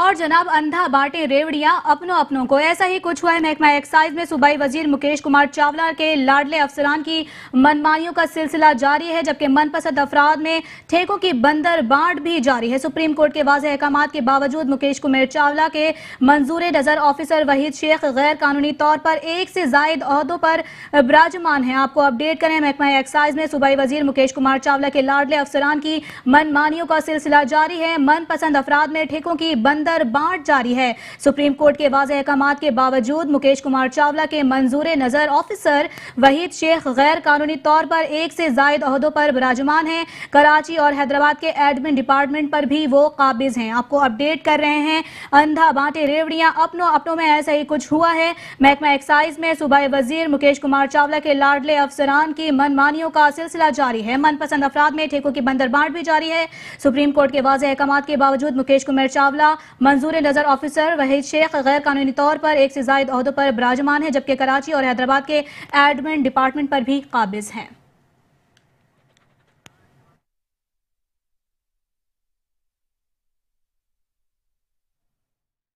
और जनाब अंधा बांटे रेवड़ियां अपनों अपनों को ऐसा ही कुछ हुआ है महकमा एक्साइज में सूबाई वजीर मुकेश कुमार चावला के लाडले अफसरान की मनमानियों का सिलसिला जारी है जबकि मनपसंद अफराद में ठेकों की बंदर बांट भी जारी है सुप्रीम कोर्ट के वाज अहकाम के बावजूद मुकेश कुमार चावला के मंजूर नज़र ऑफिसर वहीद शेख गैर कानूनी तौर पर एक से जायद अहदों पर विराजमान है आपको अपडेट करें महकमा एक्साइज में सूबाई वजीर मुकेश कुमार चावला के लाडले अफसरान की मनमानियों का सिलसिला जारी है मनपसंद अफराद में ठेकों की बंद अंदर बांट जारी है सुप्रीम कोर्ट के वाज अहकाम के बावजूद मुकेश कुमार चावला के मंजूर नजर ऑफिसर वहीद शेख गैर कानूनी तौर पर एक से जायद अहदों पर विराजमान है कराची और हैदराबाद के एडमिन डिपार्टमेंट पर भी वो काबिज हैं आपको अपडेट कर रहे हैं अंधा बांटे रेवड़ियां अपनों अपनों में ऐसा ही कुछ हुआ है महकमा एक्साइज में सुबह वजीर मुकेश कुमार चावला के लाडले अफसरान की मनमानियों का सिलसिला जारी है मनपसंद अफराद में ठेकों की बंदर बांट भी जारी है सुप्रीम कोर्ट के वाज अहकाम के बावजूद मुकेश कुमार चावला मंजूर नज़र ऑफिसर वहीद शेख गैर कानूनी तौर पर एक से जायद अहदों पर बराजमान है जबकि कराची और हैदराबाद के एडमिन डिपार्टमेंट पर भी काबिज हैं